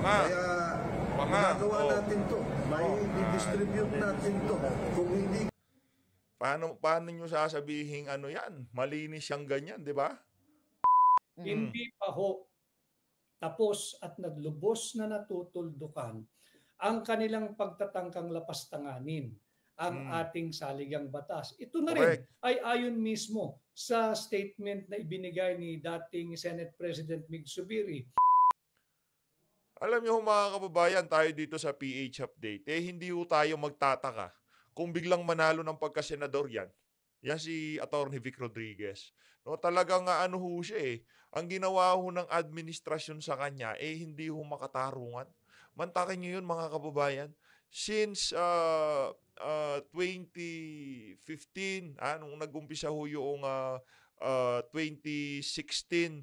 Tama. Kaya Tama. Nagawa oh. natin to. May oh. distribute natin to. Kung hindi Paano paano niyo sasabihin ano 'yan? Malinis yang ganyan, 'di ba? Mm. Hindi pa ho tapos at naglubos na natutuldukan ang kanilang pagtatangkang lapastanganin ang mm. ating saligang batas. Ito na rin ay ayon mismo sa statement na ibinigay ni dating Senate President Mig Subiri. Alam niyo mga kababayan, tayo dito sa PH Update, eh hindi ho tayo magtataka kung biglang manalo ng pagkasenador yan. Yan si Attorney Vic Rodriguez. No, talagang nga ano ho siya eh. Ang ginawa ho ng administrasyon sa kanya, eh hindi ho makatarungan. Mantakin niyo yun mga kababayan. Since uh, uh, 2015, ah, nung nag-umpisa ho yung uh, uh, 2016,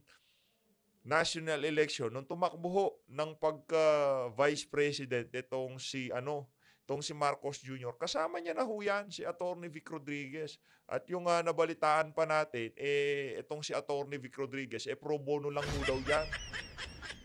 national election, nung tumakbo ng pagka-vice president itong si ano, tong si Marcos Jr. Kasama niya na ho yan, si Attorney Vic Rodriguez. At yung uh, nabalitaan pa natin, eh, itong si Attorney Vic Rodriguez, eh, pro bono lang ho daw yan.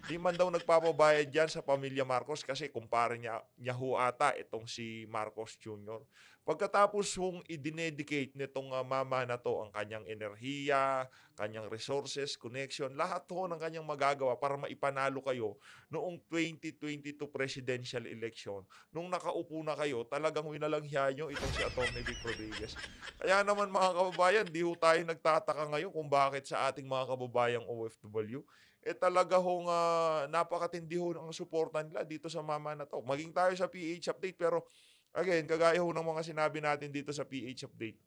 Di man daw nagpapabayad yan sa pamilya Marcos kasi kumpara niya, niya ho ata itong si Marcos Jr. Pagkatapos hong i-dedicate nitong ah, mama na to ang kanyang enerhiya, kanyang resources, connection, lahat ho ng kanyang magagawa para maipanalo kayo noong 2022 presidential election. Nung nakaupo na kayo, talagang winalanghiya nyo itong si Atty. Vic Rodriguez. Kaya naman mga kababayan, di ho tayo nagtataka ngayon kung bakit sa ating mga kababayang OFW, eh talaga hong uh, napakatindi ho ng suporta nila dito sa mama na to. Maging tayo sa PH update pero again, kagaya ho ng mga sinabi natin dito sa PH update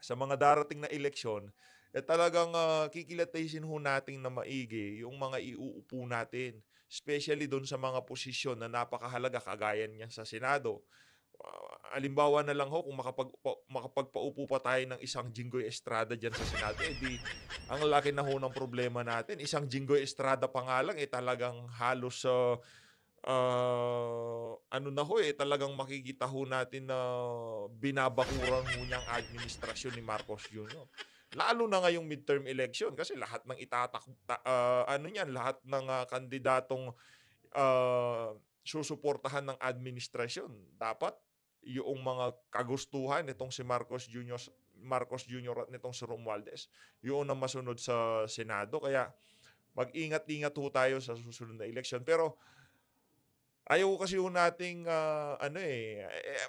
sa mga darating na eleksyon, eh talagang uh, kikilatisin ho natin na maigi yung mga iuupo natin, especially doon sa mga posisyon na napakahalaga kagaya niya sa Senado uh, ah, alimbawa na lang ho, kung makapag, makapagpaupo pa tayo ng isang Jinggoy Estrada diyan sa Senado, eh di, ang laki na ho ng problema natin. Isang Jinggoy Estrada pa nga lang, eh talagang halos sa... Uh, uh, ah, ano na ho eh, talagang makikita ho natin na binabakuran ho niyang administrasyon ni Marcos Jr. Lalo na ngayong midterm election kasi lahat ng itatak uh, ah, ano niyan, lahat ng uh, kandidatong uh, susuportahan ng administrasyon dapat yung mga kagustuhan nitong si Marcos Jr. Marcos Jr. at nitong si Romualdez. Yun ang masunod sa Senado. Kaya mag-ingat-ingat ho tayo sa susunod na election. Pero ayaw kasi ho nating uh, ano eh, eh, eh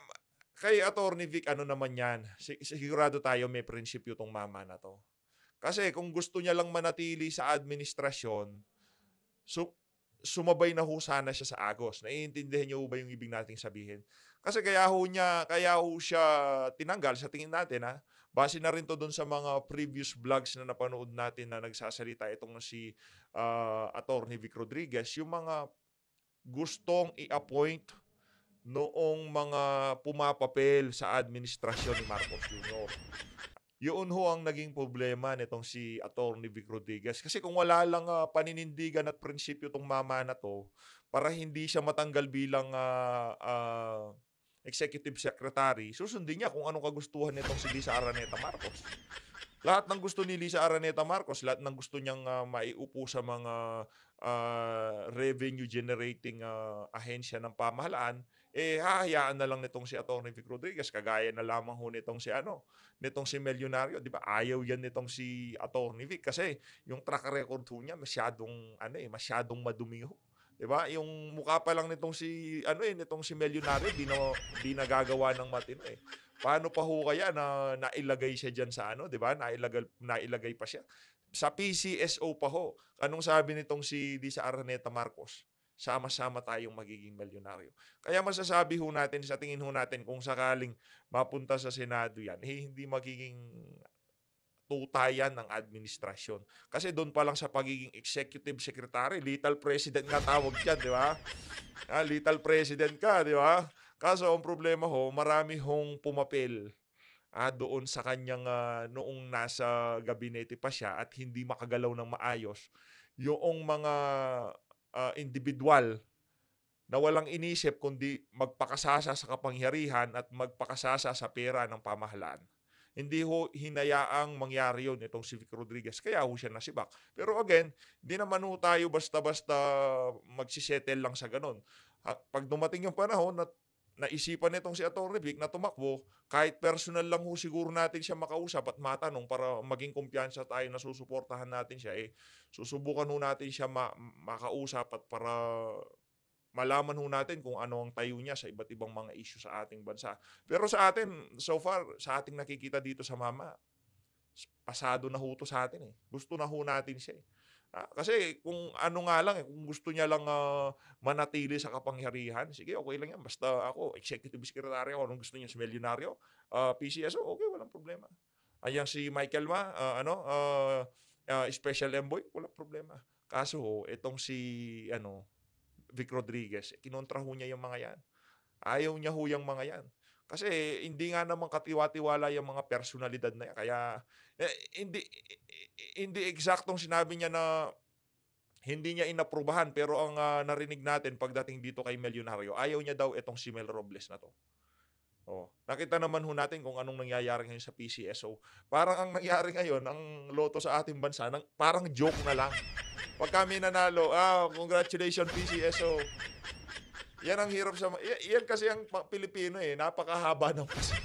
kay Attorney Vic, ano naman yan? Sigurado tayo may prinsipyo tong mama na to. Kasi kung gusto niya lang manatili sa administrasyon, so sumabay na ho sana siya sa Agos. Naiintindihan niyo ba yung ibig nating sabihin? Kasi kaya ho niya, kaya ho siya tinanggal sa tingin natin ha. Base na rin to doon sa mga previous vlogs na napanood natin na nagsasalita itong si uh, ah, Attorney Vic Rodriguez, yung mga gustong i-appoint noong mga pumapapel sa administrasyon ni Marcos Jr. Yun ho ang naging problema nitong si Attorney Vic Rodriguez. Kasi kung wala lang uh, paninindigan at prinsipyo tong mama na to, para hindi siya matanggal bilang uh, uh, executive secretary, susundin niya kung anong kagustuhan nitong si Lisa Araneta Marcos. Lahat ng gusto ni Lisa Araneta Marcos, lahat ng gusto niyang uh, maiupo sa mga uh, revenue generating uh, ahensya ng pamahalaan, eh hahayaan na lang nitong si Atty. Vic Rodriguez, kagaya na lamang ho nitong si ano, nitong si Millionario, di ba? Ayaw yan nitong si Atty. Vic kasi yung track record ho niya masyadong ano eh, masyadong madumi ho. 'Di ba? Yung mukha pa lang nitong si ano eh, nitong si Millionario, di na di nagagawa ng matino eh. Paano pa ho kaya na nailagay siya diyan sa ano, 'di ba? Nailagay nailagay pa siya sa PCSO pa ho. Anong sabi nitong si Di sa Araneta Marcos? sama-sama tayong magiging milyonaryo. Kaya masasabi ho natin, sa tingin ho natin, kung sakaling mapunta sa Senado yan, eh, hindi magiging tutayan ng administrasyon. Kasi doon pa lang sa pagiging executive secretary, little president nga tawag yan, di ba? Ah, little president ka, di ba? Kaso ang problema ho, marami hong pumapel ah, doon sa kanyang uh, noong nasa gabinete pa siya at hindi makagalaw ng maayos. Yung mga uh, ah, individual na walang inisip kundi magpakasasa sa kapangyarihan at magpakasasa sa pera ng pamahalaan. Hindi ho hinayaang mangyari yun itong si Vic Rodriguez. Kaya ho siya nasibak. Pero again, di naman ho tayo basta-basta magsisettle lang sa ganun. Pag dumating yung panahon na naisipan nitong si Atty. Vic na tumakbo, kahit personal lang ho siguro natin siya makausap at matanong para maging kumpiyansa tayo na susuportahan natin siya, eh, susubukan ho natin siya ma- makausap at para malaman ho natin kung ano ang tayo niya sa iba't ibang mga issue sa ating bansa. Pero sa atin, so far, sa ating nakikita dito sa mama, pasado na ho to sa atin eh. Gusto na ho natin siya eh. Ah, kasi kung ano nga lang, eh, kung gusto niya lang uh, manatili sa kapangyarihan, sige, okay lang yan. Basta ako, executive secretary ako, anong gusto niya, milyonaryo, uh, ah, PCSO, okay, walang problema. Ayan si Michael Ma, uh, ano, uh, uh, special envoy, walang problema. Kaso itong si, ano, Vic Rodriguez, kinontra ho niya yung mga yan. Ayaw niya ho yung mga yan. Kasi hindi nga naman katiwa-tiwala yung mga personalidad na yan. Kaya eh, hindi hindi eksaktong sinabi niya na hindi niya inaprubahan pero ang uh, narinig natin pagdating dito kay Milyonaryo, ayaw niya daw itong si Mel Robles na to. Oh, nakita naman ho natin kung anong nangyayari ngayon sa PCSO. Parang ang nangyari ngayon, ang loto sa ating bansa, nang, parang joke na lang. Pag kami nanalo, ah, congratulations PCSO. Yan ang hirap sa... Yan kasi ang Pilipino eh. Napakahaba ng kasi.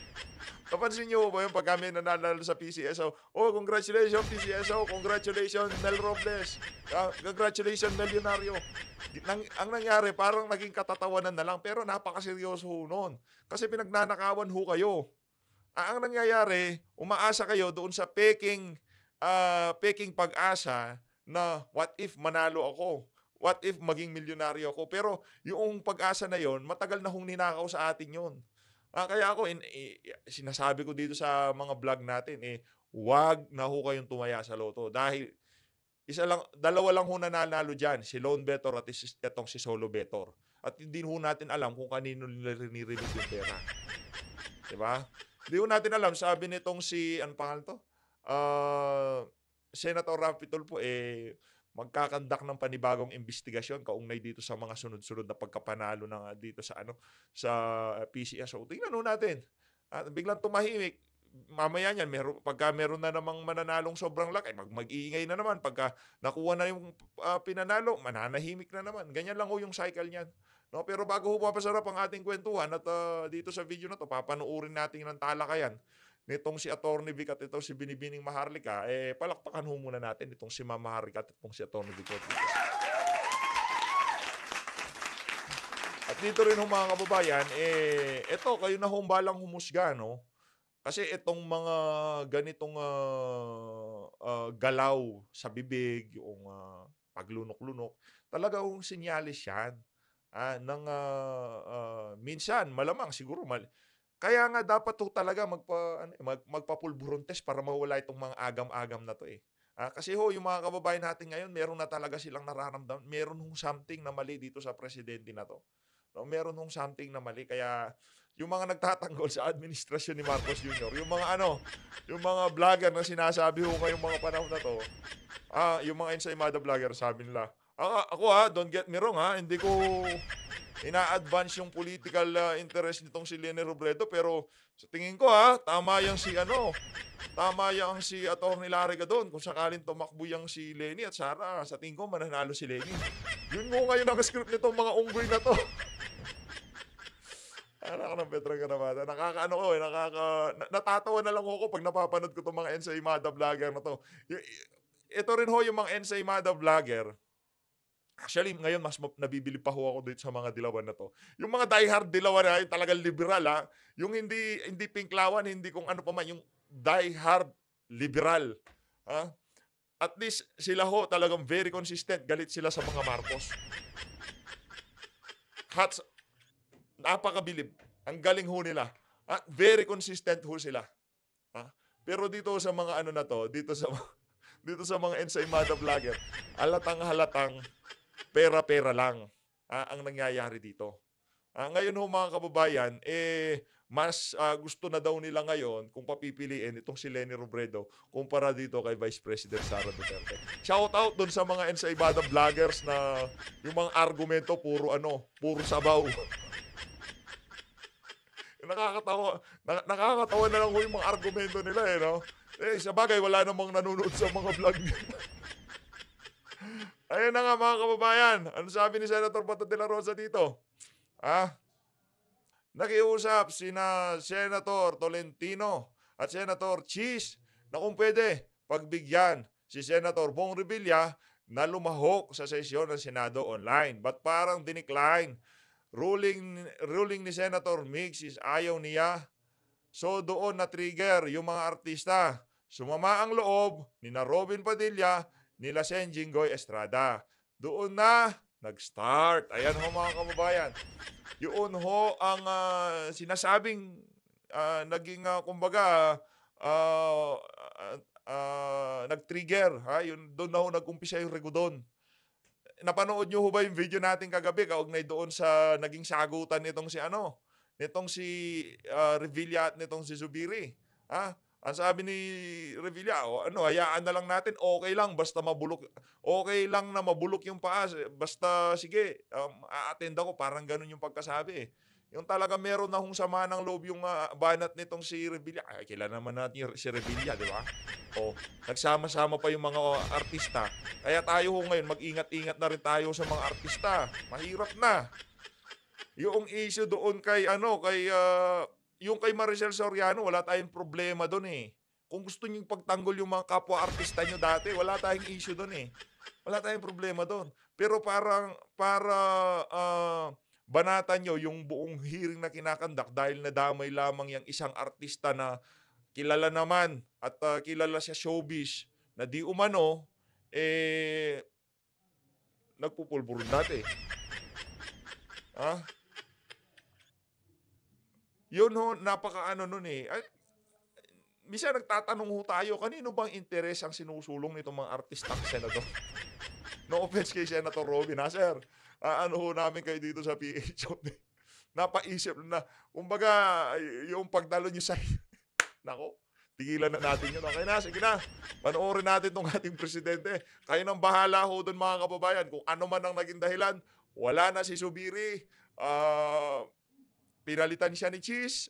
Napansin niyo ba yung pag kami nananalo sa PCSO? Oh, congratulations PCSO! Congratulations Mel Robles! Uh, congratulations Millionario! Nang, ang nangyari, parang naging katatawanan na lang pero napakaseryoso ho noon. Kasi pinagnanakawan ho kayo. Ah, ang nangyayari, umaasa kayo doon sa peking, uh, peking pag-asa na what if manalo ako? What if maging milyonaryo ako? Pero yung pag-asa na yon, matagal na hong ninakaw sa atin yon. Ah, kaya ako, in, eh, sinasabi ko dito sa mga vlog natin, eh, wag na ho kayong tumaya sa loto. Dahil isa lang, dalawa lang ho nanalo dyan, si Lone Betor at itong si Solo Betor. At hindi ho natin alam kung kanino nire-release yung pera. diba? Hindi ho natin alam. Sabi nitong si, ano pangalan to? Uh, Senator Raffitol po, eh, magkakandak ng panibagong investigasyon kaugnay dito sa mga sunod-sunod na pagkapanalo ng dito sa ano sa PCSO. Tingnan natin. At biglang tumahimik mamaya niyan meron pagka meron na namang mananalong sobrang laki mag mag-iingay na naman pagka nakuha na yung uh, pinanalo mananahimik na naman ganyan lang ho yung cycle niyan no pero bago ho papasarap ang ating kwentuhan at uh, dito sa video na to papanuurin natin ng talakayan nitong si Attorney Vic at ito si Binibining Maharlika, eh palakpakan ho muna natin itong si Ma'am Maharlika at itong si Attorney Vic. At dito rin ho mga kababayan, eh ito kayo na humbalang humusga no. Kasi itong mga ganitong uh, uh, galaw sa bibig, yung uh, paglunok-lunok, talaga yung sinyalis yan. Ah, ng, uh, uh, minsan, malamang siguro, mal- kaya nga dapat to talaga magpa, ano, eh, mag, magpapulburon test para mawala itong mga agam-agam na to eh. Ah, kasi ho, yung mga kababayan natin ngayon, meron na talaga silang nararamdaman. Meron hong something na mali dito sa presidente na to. No, meron hong something na mali. Kaya yung mga nagtatanggol sa administrasyon ni Marcos Jr., yung mga ano, yung mga vlogger na sinasabi ho kayong mga panahon na to, ah, yung mga ensaymada vlogger, sabi nila, ah, ako ha, ah, don't get me wrong ha, ah, hindi ko, ina-advance yung political uh, interest nitong si Lenny Robredo pero sa tingin ko ha, ah, tama yang si ano, tama yang si Atty. Larry doon kung sakaling tumakbo yung si Lenny at Sara, sa tingin ko mananalo si Lenny. Yun ko ngayon ang script nitong mga ungoy na to. Anak ng Petra Garavata. Nakakaano ko eh, nakaka... natatawa na lang ako pag napapanood ko itong mga Ensay Mada vlogger na to. ito rin ho yung mga Ensay Mada vlogger Actually, ngayon mas nabibili pa ho ako dito sa mga dilawan na to. Yung mga diehard dilawan na, yung talagang liberal ha. Ah. Yung hindi, hindi pinklawan, hindi kung ano pa man, yung diehard liberal. Ha? Ah. At least sila ho talagang very consistent. Galit sila sa mga Marcos. Hats, napakabilib. Ang galing ho nila. Ha? Ah, very consistent ho sila. Ha? Pero dito sa mga ano na to, dito sa dito sa mga ensaymada vlogger, halatang halatang pera-pera lang uh, ang nangyayari dito. Uh, ngayon ho mga kababayan, eh, mas uh, gusto na daw nila ngayon kung papipiliin itong si Lenny Robredo kumpara dito kay Vice President Sara Duterte. Shout out dun sa mga ensaybada vloggers na yung mga argumento puro ano, puro sabaw. nakakatawa, na, nakakatawa na lang ho yung mga argumento nila eh, no? Eh, sa bagay, wala namang nanonood sa mga vlog Ayun na nga mga kababayan, ano sabi ni Senator Bato de la Rosa dito? Ah, nakiusap sina Senator Tolentino at Senator Cheese na kung pwede pagbigyan si Senator Bong Revilla na lumahok sa sesyon ng Senado online. But parang dinecline. Ruling, ruling ni Senator Mix is ayaw niya. So doon na trigger yung mga artista. Sumama ang loob ni na Robin Padilla nila Sen Jinggoy Estrada. Doon na nag-start. Ayan ho mga kababayan. Yun ho ang uh, sinasabing uh, naging uh, kumbaga uh, uh, uh, nag-trigger. Ha? Yun, doon na ho nag-umpisa yung Regudon. Napanood nyo ho ba yung video natin kagabi kaugnay doon sa naging sagutan nitong si ano? Nitong si uh, Revilla at nitong si Zubiri. Ha? Ang sabi ni Revillao, ano, hayaan na lang natin, okay lang, basta mabulok, okay lang na mabulok yung paa, eh, basta sige, um, a ako, parang ganun yung pagkasabi eh. Yung talaga meron na hong sama ng loob yung uh, banat nitong si Revilla. Ay, kilala naman natin si Revilla, di ba? O, nagsama-sama pa yung mga artista. Kaya tayo ho ngayon, mag-ingat-ingat na rin tayo sa mga artista. Mahirap na. Yung issue doon kay, ano, kay uh, yung kay Maricel Soriano, wala tayong problema doon eh. Kung gusto niyo pagtanggol yung mga kapwa artista niyo dati, wala tayong issue doon eh. Wala tayong problema doon. Pero parang para uh, ah, banata niyo yung buong hearing na kinakandak dahil nadamay lamang yung isang artista na kilala naman at uh, kilala siya showbiz na di umano eh nagpupulburo dati. Ha? Huh? Yun ho, napakaano nun eh. Ay, misa nagtatanong ho tayo, kanino bang interes ang sinusulong nitong mga artistang senador? no offense kay Senator Robin, ha, sir? ano ho namin kayo dito sa PHOD? Napaisip na, kumbaga, yung pagdalo nyo sa... Nako, tigilan na natin yun. Okay na, sige na. Panoorin natin itong ating presidente. Kayo nang bahala ho doon mga kababayan. Kung ano man ang naging dahilan, wala na si Subiri. Uh, Pinalitan siya ni Cheese.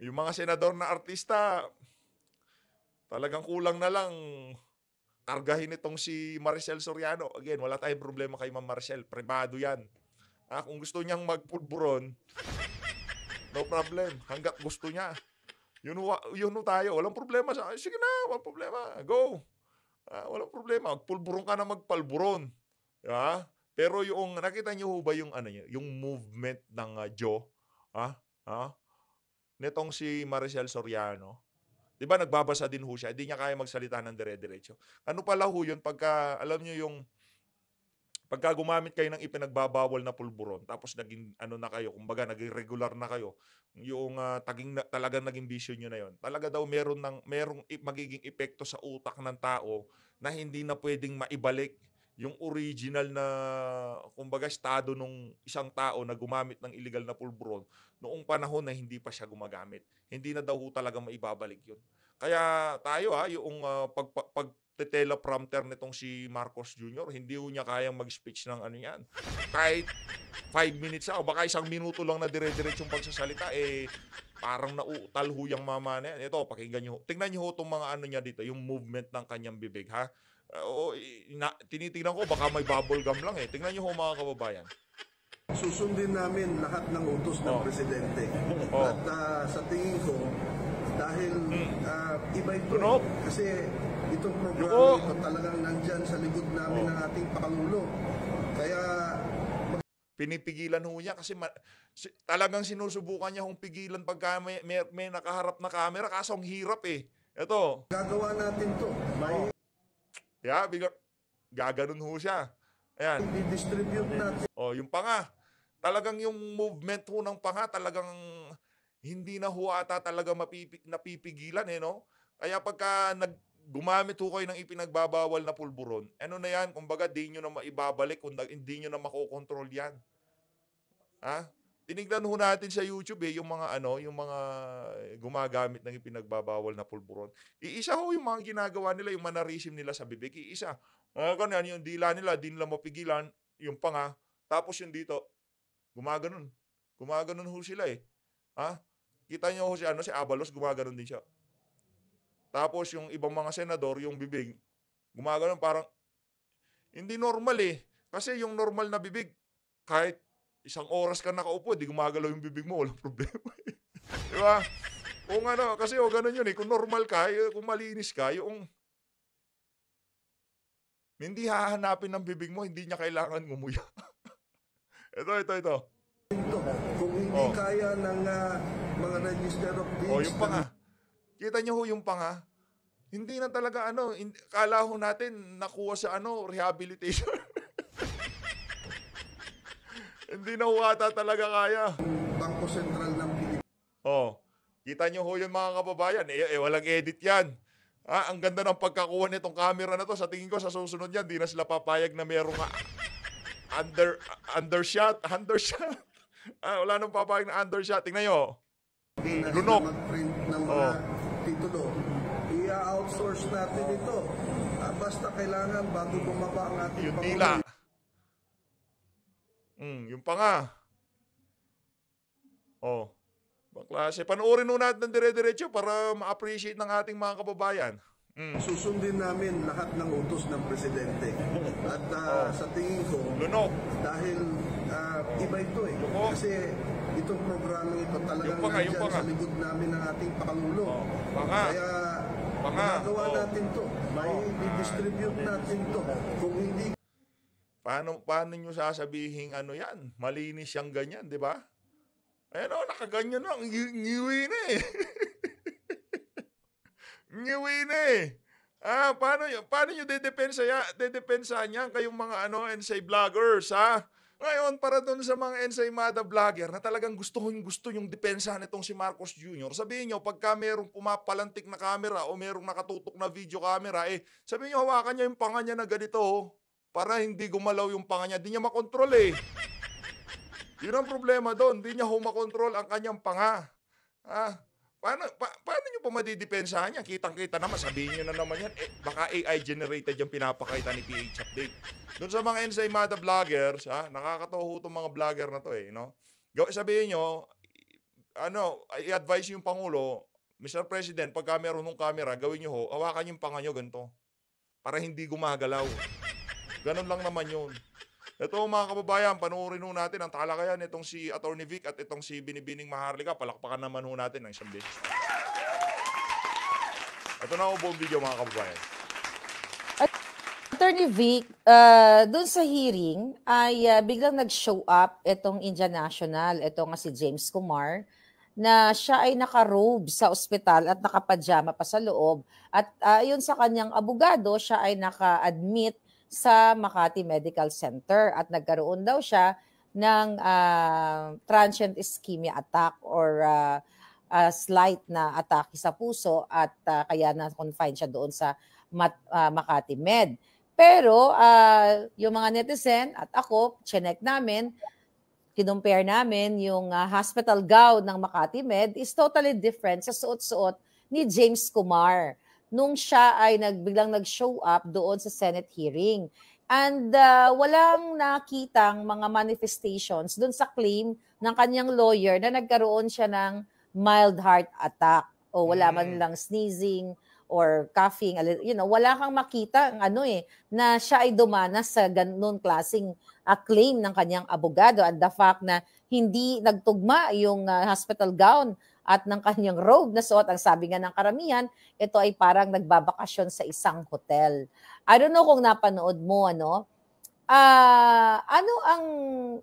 Yung mga senador na artista, talagang kulang na lang kargahin itong si Maricel Soriano. Again, wala tayong problema kay Ma'am Marcel. Pribado yan. Ah, kung gusto niyang magpulburon, no problem. Hanggat gusto niya. Yun, yun tayo. Walang problema. Sa, Sige na, walang problema. Go. Ah, walang problema. Magpulburon ka na magpalburon. Diba? Pero yung nakita niyo ba yung ano niya, yung movement ng uh, ah, jaw, ha? Ha? Nitong si Maricel Soriano. 'Di ba nagbabasa din ho siya, hindi niya kaya magsalita ng dire-diretso. Ano pala ho 'yun pagka alam niyo yung pagka gumamit kayo ng ipinagbabawal na pulburon, tapos naging ano na kayo, kumbaga naging regular na kayo, yung uh, taging na, talagang naging bisyo niyo na yon. Talaga daw meron ng merong magiging epekto sa utak ng tao na hindi na pwedeng maibalik yung original na kumbaga estado nung isang tao na gumamit ng illegal na pulbron noong panahon na hindi pa siya gumagamit. Hindi na daw talaga maibabalik yun. Kaya tayo ha, ah, yung uh, pag, pag, teleprompter nitong si Marcos Jr., hindi ho niya kayang mag-speech ng ano yan. Kahit 5 minutes ako, baka isang minuto lang na dire-diretso yung pagsasalita, eh Parang nauutal ho yung mama niya. Ito, pakinggan nyo. Tingnan nyo ho itong mga ano niya dito, yung movement ng kanyang bibig, ha? Eh, o, na, tinitingnan ko, baka may bubble gum lang eh. Tingnan nyo ho mga kababayan. Susundin namin lahat ng utos ng oh. presidente. Oh. At uh, sa tingin ko, dahil hmm. uh, iba ito. Nope. Eh. Kasi itong ano? programa oh. ito talagang nandyan sa likod namin oh. ng ating Pangulo. Kaya Pinipigilan ho niya kasi ma- si- talagang sinusubukan niya hong pigilan pagka may, may, may nakaharap na camera kaso ang hirap eh. Ito. Gagawa natin to. May Yeah, bigla, gaganon ho siya. Ayan. i-distribute natin oh yung panga. Talagang yung movement ho ng panga, talagang hindi na ho ata talaga mapipig, napipigilan eh, no? Kaya pagka nag, gumamit ho kayo ng ipinagbabawal na pulburon, ano na yan, kumbaga di nyo na maibabalik, kung hindi nyo na makokontrol yan. Ha? Tinignan ho natin sa YouTube eh, yung mga ano, yung mga gumagamit ng ipinagbabawal na pulburon. Iisa ho yung mga ginagawa nila, yung manarisim nila sa bibig, iisa. Mga ganyan, yung dila nila, di nila mapigilan, yung panga, tapos yung dito, gumaganon. Gumaganon ho sila eh. Ha? Kita nyo ho si, ano, si Abalos, gumaganon din siya. Tapos yung ibang mga senador, yung bibig, gumagano parang, hindi normal eh. Kasi yung normal na bibig, kahit isang oras ka nakaupo, di gumagalaw yung bibig mo, walang problema eh. di ba? Kung ano, kasi o oh, ganun yun eh. Kung normal ka, eh, kung malinis ka, yung hindi hahanapin ng bibig mo, hindi niya kailangan ngumuya. ito, ito, ito. Kung hindi oh. kaya ng uh, mga registrar of deeds, oh, yung pa nga. Kita nyo ho yung panga. Hindi na talaga ano, in, kala ho natin nakuha sa ano, rehabilitation. hindi na ho ata talaga kaya. Bangko Sentral ng Pilipinas. Oh, kita niyo ho yun mga kababayan. Eh, eh walang edit yan. Ah, ang ganda ng pagkakuha nitong camera na to. Sa tingin ko sa susunod yan, di na sila papayag na merong under undershot, undershot. Ah, wala nang papayag na undershot. Tingnan nyo. Oh. Lunok. Mag-print ng oh. mga oh kapitulo. I-outsource natin ito. Uh, basta kailangan bago bumaba ang ating Yun pamuli. Mm, yung pa hmm, nga. Oh. Baklase. Panuorin nun natin ng dire-diretso para ma-appreciate ng ating mga kababayan. Mm. Susundin namin lahat ng utos ng presidente. At uh, oh. sa tingin ko, Lunok. dahil uh, iba ito eh. Lunok. Kasi itong programang ito talagang yung panga, yung sa likod namin ng ating Pangulo. Oh, panga. Kaya panga. magagawa oh. natin to. May oh. distribute natin to. Kung hindi... Paano, paano nyo sasabihin ano yan? Malinis siyang ganyan, di ba? Ayan o, oh, nakaganyan na. Ngiwi na eh. Ngiwi na eh. Ah, paano, paano nyo dedepensa, yan, dedepensa niyan kayong mga ano, and say vloggers, ha? Ngayon, para doon sa mga ensaymada vlogger na talagang gusto yung gusto yung depensa nitong si Marcos Jr., sabihin nyo, pagka merong pumapalantik na camera o merong nakatutok na video camera, eh, sabihin nyo, hawakan niya yung panga niya na ganito, oh, para hindi gumalaw yung panga niya. Di niya makontrol eh. Yun ang problema doon. Di niya ho ang kanyang panga. Ah, paano, pa, paano nyo pa madidepensahan niya? Kitang-kita naman, sabihin nyo na naman yan. Eh, baka AI-generated yung pinapakita ni PH Update. Doon sa mga Ensaymada vloggers, ha, nakakatuho itong mga vlogger na to eh. No? Sabihin nyo, ano, i-advise yung Pangulo, Mr. President, pagka meron ng camera, gawin nyo ho, hawakan yung panga nyo ganito. Para hindi gumagalaw. Ganun lang naman yun. Ito mga kababayan, panoorin ho natin ang talakayan itong si Attorney Vic at itong si Binibining Maharlika. Palakpakan naman ho natin ng isang beses. Ito na ho buong video mga kababayan. Attorney Vic, uh, doon sa hearing ay uh, biglang nag-show up itong Indian National, ito nga si James Kumar, na siya ay nakarobe sa ospital at nakapadyama pa sa loob. At uh, ayon sa kanyang abogado, siya ay naka-admit sa Makati Medical Center at nagkaroon daw siya ng uh, transient ischemia attack or uh, uh, slight na atake sa puso at uh, kaya na-confine siya doon sa Mat, uh, Makati Med. Pero uh, yung mga netizen at ako, chinek namin, kinumpare namin yung uh, hospital gown ng Makati Med is totally different sa suot-suot ni James Kumar nung siya ay nagbiglang nag-show up doon sa Senate hearing. And uh, walang nakitang mga manifestations doon sa claim ng kanyang lawyer na nagkaroon siya ng mild heart attack o wala man mm. lang sneezing or coughing, you know, wala kang makita ang ano eh na siya ay dumanas sa ganun klaseng uh, claim ng kanyang abogado at the fact na hindi nagtugma yung uh, hospital gown at ng kanyang robe na suot. Ang sabi nga ng karamihan, ito ay parang nagbabakasyon sa isang hotel. I don't know kung napanood mo, ano? Uh, ano ang,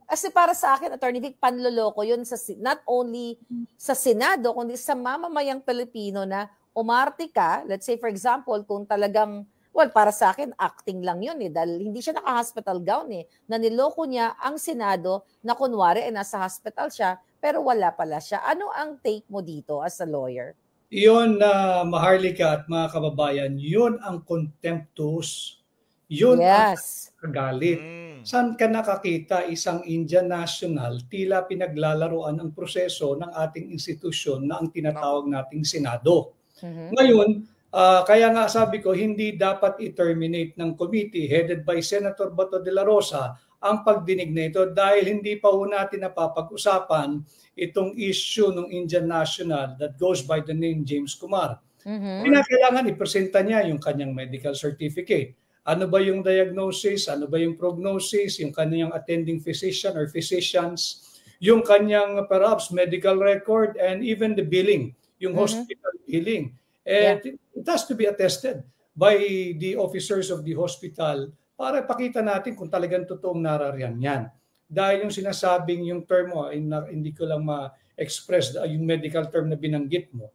kasi para sa akin, Attorney Vic, panloloko yun sa, not only sa Senado, kundi sa mamamayang Pilipino na umarte ka, let's say for example, kung talagang Well, para sa akin, acting lang yun eh. Dahil hindi siya naka-hospital gown eh. Naniloko niya ang Senado na kunwari ay eh, nasa hospital siya, pero wala pala siya. Ano ang take mo dito as a lawyer? Iyon na uh, maharlika at mga kababayan, yun ang contemptuous. Yun yes. ang kagalit. Mm. Saan ka nakakita isang Indian national tila pinaglalaroan ang proseso ng ating institusyon na ang tinatawag nating Senado? Mm-hmm. Ngayon, Uh, kaya nga sabi ko, hindi dapat i-terminate ng committee headed by Senator Bato de la Rosa ang pagdinig nito dahil hindi pa ho natin napapag-usapan itong issue ng Indian National that goes by the name James Kumar. Mm-hmm. Pinakailangan ipresenta niya yung kanyang medical certificate. Ano ba yung diagnosis? Ano ba yung prognosis? Yung kanyang attending physician or physicians? Yung kanyang perhaps medical record and even the billing, yung mm-hmm. hospital billing And yeah. it, has to be attested by the officers of the hospital para pakita natin kung talagang totoong narariyan yan. Dahil yung sinasabing yung term mo, oh, hindi ko lang ma-express ah, yung medical term na binanggit mo.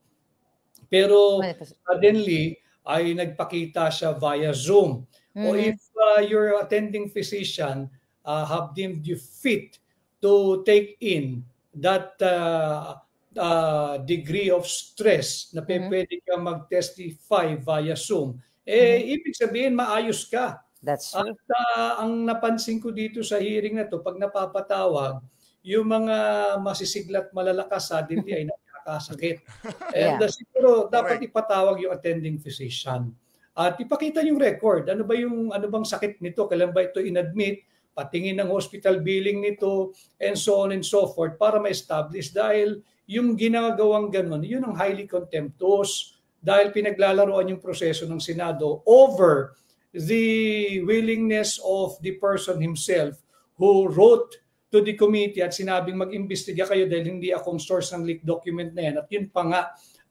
Pero suddenly, ay nagpakita siya via Zoom. Mm-hmm. Or if uh, your attending physician uh, have deemed you fit to take in that uh, uh, degree of stress na mm-hmm. pwede kang mag-testify via Zoom, eh mm-hmm. ibig sabihin maayos ka. That's true. At uh, ang napansin ko dito sa hearing na to, pag napapatawag, yung mga masisiglat malalakas sa ah, hindi ay nakakasakit. And yeah. uh, siguro dapat right. ipatawag yung attending physician. At ipakita yung record. Ano ba yung ano bang sakit nito? Kailan ba ito inadmit? patingin ng hospital billing nito, and so on and so forth para ma-establish dahil yung ginagawang ganun, yun ang highly contemptuous dahil pinaglalaroan yung proseso ng Senado over the willingness of the person himself who wrote to the committee at sinabing mag-imbestiga kayo dahil hindi akong source ng leak document na yan at yun pa nga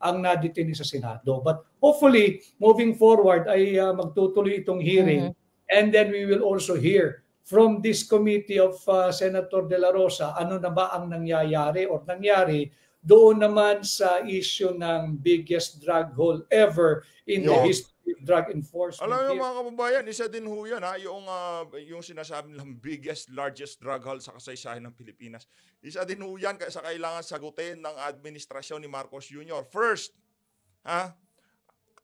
ang nadetain sa Senado. But hopefully, moving forward ay uh, magtutuloy itong hearing mm-hmm. and then we will also hear from this committee of uh, Senator De La Rosa, ano na ba ang nangyayari or nangyari doon naman sa issue ng biggest drug haul ever in Yo. the history of drug enforcement. Alam mo mga kababayan, isa din ho yan ha, yung, uh, yung sinasabi nilang biggest, largest drug haul sa kasaysayan ng Pilipinas. Isa din ho yan sa kailangan sagutin ng administrasyon ni Marcos Jr. First, ha,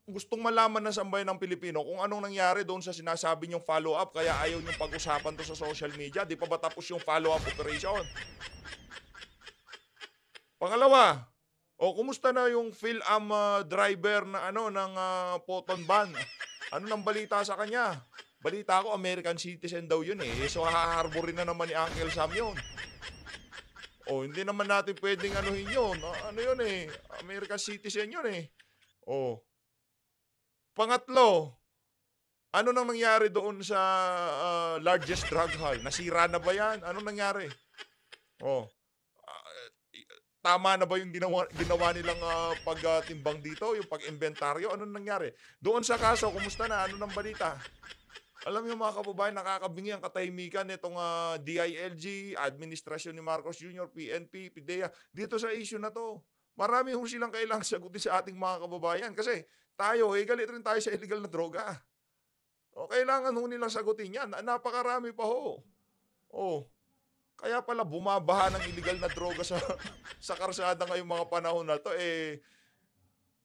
gustong malaman ng sambayan ng Pilipino kung anong nangyari doon sa sinasabi niyong follow-up kaya ayaw niyong pag-usapan to sa social media. Di pa ba tapos yung follow-up operation? Pangalawa, o oh, kumusta na yung PhilAm uh, driver na ano ng uh, ah, Poton Ban? Ano nang balita sa kanya? Balita ko, American citizen daw yun eh. So, haharborin na naman ni Uncle Sam yun. O, oh, hindi naman natin pwedeng anuhin yun. Ah, ano yun eh? American citizen yun eh. O, oh, Pangatlo, ano nang nangyari doon sa uh, largest drug hall? Nasira na ba yan? Ano nangyari? Oh. Uh, tama na ba yung ginawa, ginawa nilang uh, pagtimbang uh, dito? Yung pag-inventaryo? Ano nangyari? Doon sa kaso, kumusta na? Ano nang balita? Alam niyo mga kababayan, nakakabingi ang katahimikan nitong uh, DILG, administrasyon ni Marcos Jr., PNP, PDEA. dito sa issue na to. Marami hong silang kailangang sagutin sa ating mga kababayan kasi tayo, eh, galit rin tayo sa illegal na droga. O, kailangan ho nilang sagutin yan. Napakarami pa ho. O, kaya pala bumabaha ng illegal na droga sa, sa karsada ngayong mga panahon na to. Eh,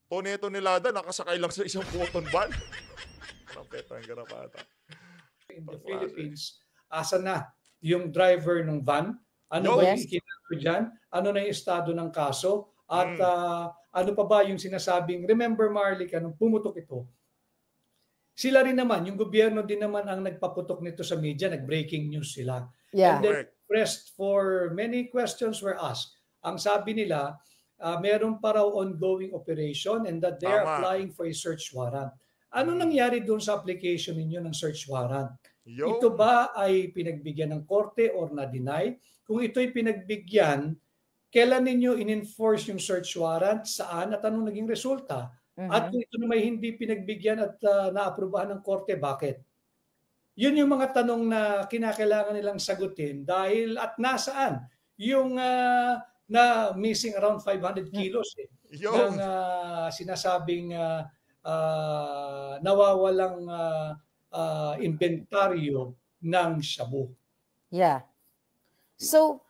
Toneto nilada, nakasakay lang sa isang cotton ball. Trumpeta ang garapata. In the Philippines, asa na yung driver ng van? Ano no, ba yung yes. kinito dyan? Ano na yung estado ng kaso? At mm. uh, ano pa ba yung sinasabing, remember Marlica, nung pumutok ito, sila rin naman, yung gobyerno din naman ang nagpaputok nito sa media, nag-breaking news sila. Yeah. And then pressed for many questions were asked. Ang sabi nila, uh, meron pa raw ongoing operation and that they're Tama. applying for a search warrant. Ano hmm. nangyari doon sa application ninyo ng search warrant? Yo. Ito ba ay pinagbigyan ng korte or na-deny? Kung ito'y pinagbigyan, kailan ninyo in-enforce yung search warrant, saan, at anong naging resulta. Mm-hmm. At kung ito na may hindi pinagbigyan at uh, naaprubahan ng korte, bakit? Yun yung mga tanong na kinakailangan nilang sagutin dahil at nasaan yung uh, na missing around 500 mm. kilos eh, Yo. ng uh, sinasabing uh, uh, nawawalang uh, uh, inventaryo ng shabu. Yeah. So,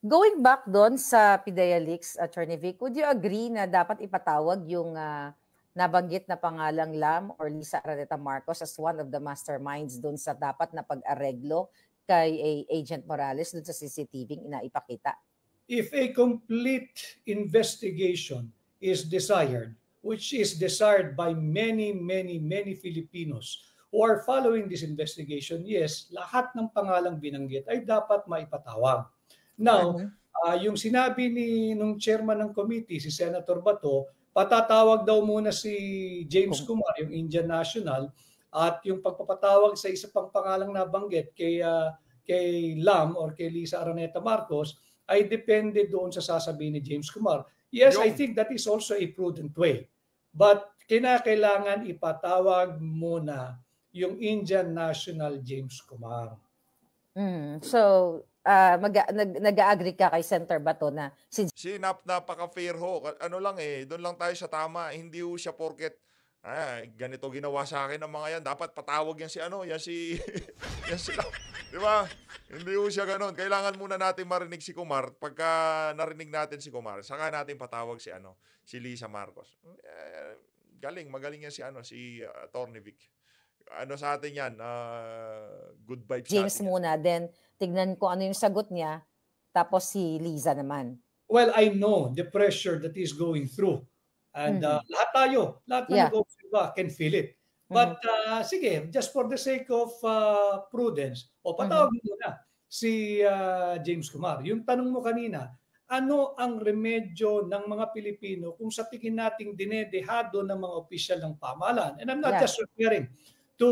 Going back doon sa Pidea Leaks, Attorney Vic, would you agree na dapat ipatawag yung uh, nabanggit na pangalang Lam or Lisa Araneta Marcos as one of the masterminds doon sa dapat na pag-areglo kay eh, Agent Morales doon sa CCTV na ipakita? If a complete investigation is desired, which is desired by many, many, many Filipinos who are following this investigation, yes, lahat ng pangalang binanggit ay dapat maipatawag. Now, uh, ano? ah, yung sinabi ni nung chairman ng committee, si Senator Bato, patatawag daw muna si James oh. Kumar, yung Indian National, at yung pagpapatawag sa isa pang pangalang nabanggit kay, uh, kay Lam or kay Lisa Araneta Marcos ay depende doon sa sasabihin ni James Kumar. Yes, Yo. I think that is also a prudent way. But kinakailangan ipatawag muna yung Indian National James Kumar. Mm, so uh, nag, nag-agree ka kay Center Bato na si Sinap napaka-fair ho. Ano lang eh, doon lang tayo sa tama. Hindi ho siya porket ah, ganito ginawa sa akin ng mga yan. Dapat patawag yan si ano, yan si yan si Di ba? Hindi ho siya ganun. Kailangan muna natin marinig si Kumar. Pagka narinig natin si Kumar, saka natin patawag si ano, si Lisa Marcos. Eh, galing, magaling yan si ano, si uh, ah, Tornivic ano sa atin yan, uh, good vibes James natin. muna, then tignan ko ano yung sagot niya, tapos si Liza naman. Well, I know the pressure that he's going through. And mm-hmm. uh, lahat tayo, lahat na yeah. nag-observe can feel it. Mm-hmm. But mm-hmm. uh, sige, just for the sake of uh, prudence, o patawag mm-hmm. muna si uh, James Kumar. Yung tanong mo kanina, ano ang remedyo ng mga Pilipino kung sa tingin nating dinedehado ng mga opisyal ng pamahalaan? And I'm not yeah. just referring to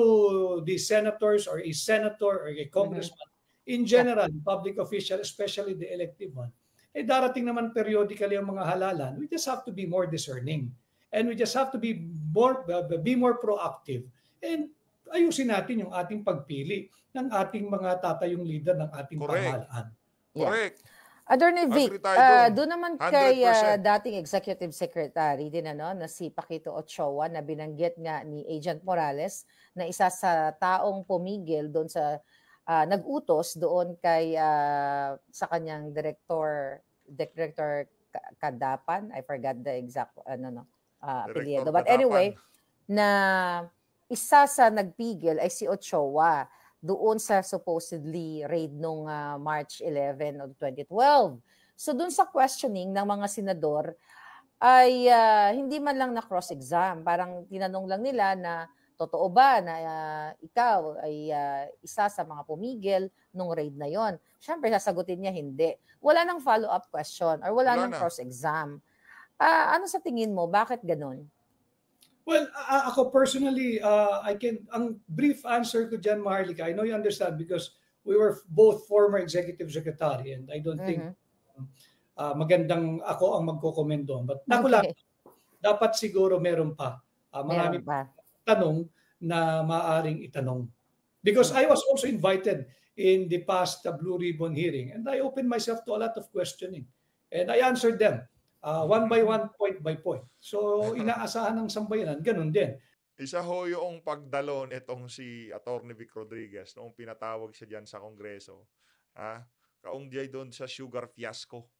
the senators or a senator or a congressman, mm-hmm. in general, public official, especially the elective one, eh darating naman periodically ang mga halalan. We just have to be more discerning. And we just have to be more, uh, be more proactive. And ayusin natin yung ating pagpili ng ating mga tatayong leader ng ating Correct. pamahalaan. Correct. Yeah. Attorney Vic, uh, ah, ah, doon naman kay uh, dating Executive Secretary din ano, na si Pakito Ochoa na binanggit nga ni Agent Morales na isa sa taong pumigil doon sa uh, nag-utos doon kay uh, sa kanyang director director Kadapan, I forgot the exact ano no, uh, But anyway, na isa sa nagpigil ay si Ochoa doon sa supposedly raid nung uh, March 11 of 2012. So doon sa questioning ng mga senador ay uh, hindi man lang na cross-exam. Parang tinanong lang nila na totoo ba na uh, ikaw ay uh, isa sa mga pumigil nung raid na yon? Syempre sasagutin niya hindi. Wala nang follow-up question or wala, wala nang cross-exam. Uh, ano sa tingin mo? Bakit ganun? Well, uh, ako personally, uh, I can, ang brief answer ko dyan, Maharlika, I know you understand because we were both former executive secretary and I don't mm-hmm. think um, uh, magandang ako ang magko-comment doon. But okay. ako lang, dapat siguro meron pa. Uh, marami meron pa. tanong na maaring itanong. Because I was also invited in the past uh, Blue Ribbon hearing and I opened myself to a lot of questioning. And I answered them. Uh, one by one, point by point. So inaasahan ng sambayanan, ganun din. Isa ho yung pagdalon itong si Atty. Vic Rodriguez noong pinatawag siya diyan sa Kongreso. Ah, kaungjay doon sa sugar fiasco.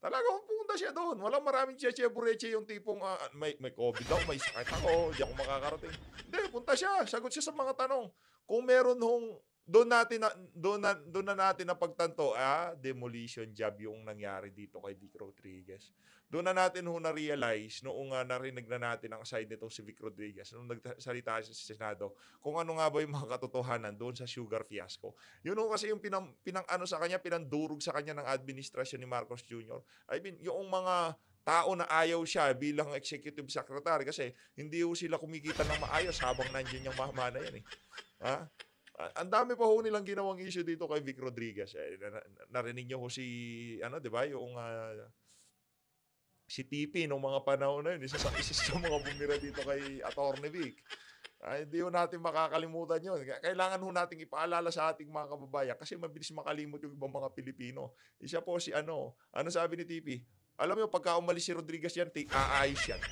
Talaga pumunta siya doon. Walang maraming cheche yung tipong uh, may, may COVID daw, may sakit ako, hindi ako makakarating. Hindi, punta siya. Sagot siya sa mga tanong. Kung meron hong doon natin na, doon na, doon na natin na pagtanto, ah, demolition job yung nangyari dito kay Vic Rodriguez. Doon na natin ho na-realize noong nga ah, narinig na natin ang side nitong si Vic Rodriguez nung nagsalita siya sa Senado kung ano nga ba yung mga katotohanan doon sa sugar fiasco. Yun ho kasi yung pinang, pinang ano sa kanya, pinandurog sa kanya ng administrasyon ni Marcos Jr. I mean, yung mga tao na ayaw siya bilang executive secretary kasi hindi ho sila kumikita ng maayos habang nandiyan yung mahama yan eh. Ha? Ah? Ah, ang dami pa ho nilang ginawang issue dito kay Vic Rodriguez. Eh. Narinig niyo ho si, ano, di ba, yung uh, si Tipi nung mga panahon na yun. Isa sa isa sa mga bumira dito kay Attorney Vic. Ay, ah, hindi ho natin makakalimutan yun. Kailangan ho natin ipaalala sa ating mga kababayan kasi mabilis makalimot yung ibang mga Pilipino. Isa po si ano, ano sabi ni Tipi? Alam mo, pagka umalis si Rodriguez yan, aayos yan.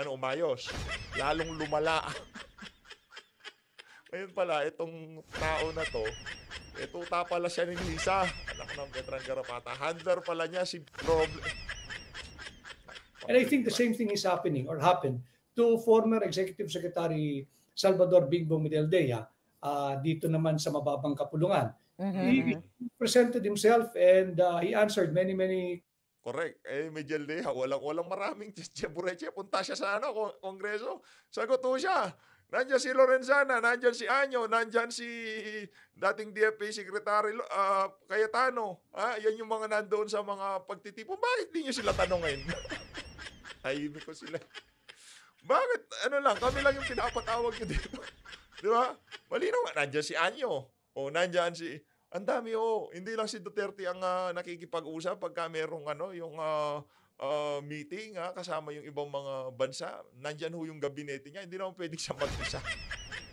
Ano, umayos. Lalong lumala. Ngayon pala, itong tao na to, ito pala siya ni Lisa. Anak ng Betran Garapata. Handler pala niya si Problem. And I think the same thing is happening or happened to former Executive Secretary Salvador Bigbo Mideldea uh, ah, dito naman sa mababang kapulungan. Mm-hmm. He mm-hmm. presented himself and uh, he answered many, many Correct. Eh, Mideldea, walang, walang maraming Chebureche. Punta siya sa ano, kongreso. Sagot siya Nandiyan si Lorenzana, nandiyan si Anyo, nandiyan si dating DFA Secretary uh, Cayetano. Ha? Ah, yan yung mga nandoon sa mga pagtitipon. Bakit di nyo sila tanongin? Tahimik ko sila. Bakit? Ano lang, kami lang yung pinapatawag nyo dito. Di ba? Malinaw nga, nandiyan si Anyo. O, oh, nandiyan si... Ang dami, o. Oh, hindi lang si Duterte ang uh, nakikipag-usap pagka merong ano, yung... Uh, uh, meeting ha, ah, kasama yung ibang mga bansa. Nandyan ho yung gabinete niya. Hindi naman pwedeng siya mag-isa.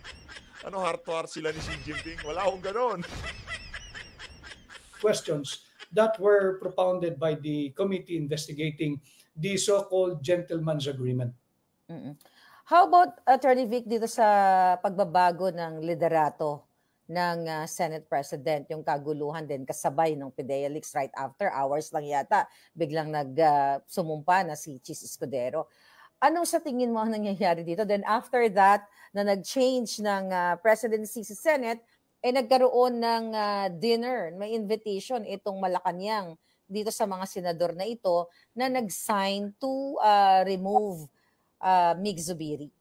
ano, heart to heart sila ni Xi Jinping? Wala akong ganon. Questions that were propounded by the committee investigating the so-called gentleman's agreement. Mm-mm. How about Attorney Vic dito sa pagbabago ng liderato ng uh, Senate President yung kaguluhan din kasabay ng PIDEA leaks right after hours lang yata biglang nag uh, sumumpa na si Chis Escudero ano sa tingin mo nangyayari dito then after that na nag-change ng uh, presidency sa si Senate eh nagkaroon ng uh, dinner may invitation itong Malacanang dito sa mga senador na ito na nag-sign to uh, remove uh, Mig Zubiri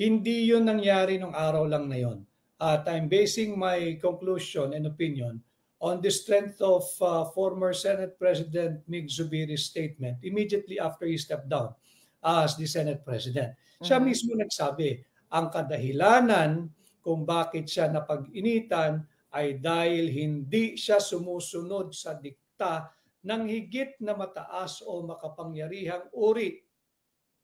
hindi 'yon nangyari nung araw lang na yon at uh, I'm basing my conclusion and opinion on the strength of uh, former Senate President Mig Zubiri's statement immediately after he stepped down as the Senate President. Siya mm-hmm. mismo nagsabi, ang kadahilanan kung bakit siya napag-initan ay dahil hindi siya sumusunod sa dikta ng higit na mataas o makapangyarihang uri.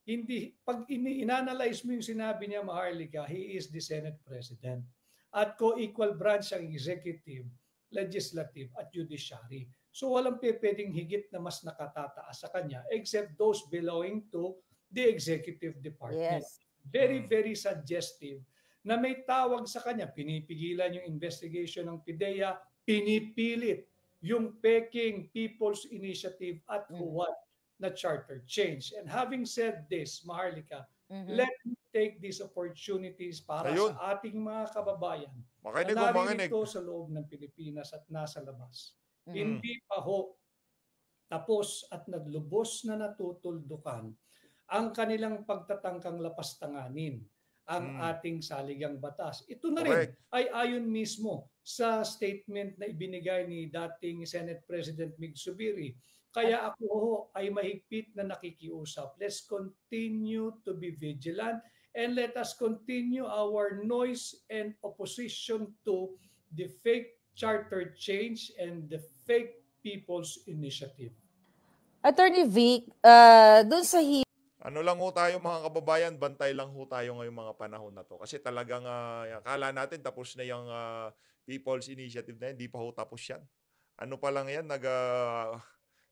Hindi, pag ini-analyze mo yung sinabi niya, Maharlika, he is the Senate President at co-equal branch ang executive, legislative at judiciary. So walang pwedeng higit na mas nakatataas sa kanya except those belonging to the executive department. Yes. Very, mm. very suggestive na may tawag sa kanya, pinipigilan yung investigation ng PIDEA, pinipilit yung Peking People's Initiative at mm. na charter change. And having said this, Maharlika, Mm-hmm. Let me take these opportunities para Ayun. sa ating mga kababayan makinig na naririto sa loob ng Pilipinas at nasa labas. Mm-hmm. Hindi pa ho tapos at naglubos na natutuldukan ang kanilang pagtatangkang lapastanganin ang mm. ating saligang batas. Ito na rin Correct. ay ayon mismo sa statement na ibinigay ni dating Senate President Mig Subiri kaya ako ho ay mahigpit na nakikiusap. Let's continue to be vigilant and let us continue our noise and opposition to the fake charter change and the fake people's initiative. Attorney Vic, uh, doon sa ano lang ho tayo mga kababayan, bantay lang ho tayo ngayong mga panahon na to. Kasi talagang uh, akala natin tapos na yung uh, People's Initiative na yan, hindi pa ho tapos yan. Ano pa lang yan, nag, uh,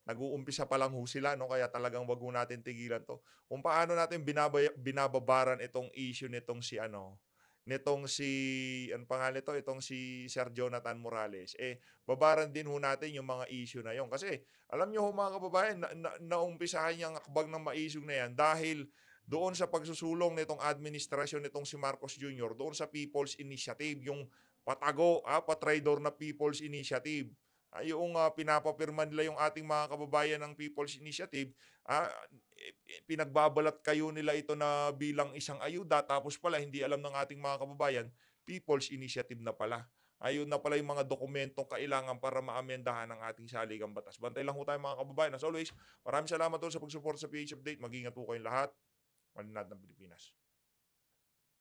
nag-uumpisa pa lang ho sila, no? kaya talagang wag natin tigilan to. Kung paano natin binabay- binababaran itong issue nitong si ano, nitong si, ang pangalan ito, itong si Sir Jonathan Morales, eh, babaran din ho natin yung mga issue na yon. Kasi, alam nyo ho mga kababayan, na, na, naumpisahan niyang akbag ng mga issue na yan dahil doon sa pagsusulong nitong administrasyon nitong si Marcos Jr., doon sa People's Initiative, yung patago, ah, patraidor na People's Initiative uh, yung uh, pinapapirma nila yung ating mga kababayan ng People's Initiative, uh, pinagbabalat kayo nila ito na bilang isang ayuda tapos pala hindi alam ng ating mga kababayan, People's Initiative na pala. Ayun na pala yung mga dokumentong kailangan para maamendahan ang ating saligang batas. Bantay lang ho tayo mga kababayan. As always, maraming salamat sa pagsuporta sa PH Update. Mag-ingat po kayong lahat. Malinad ng Pilipinas.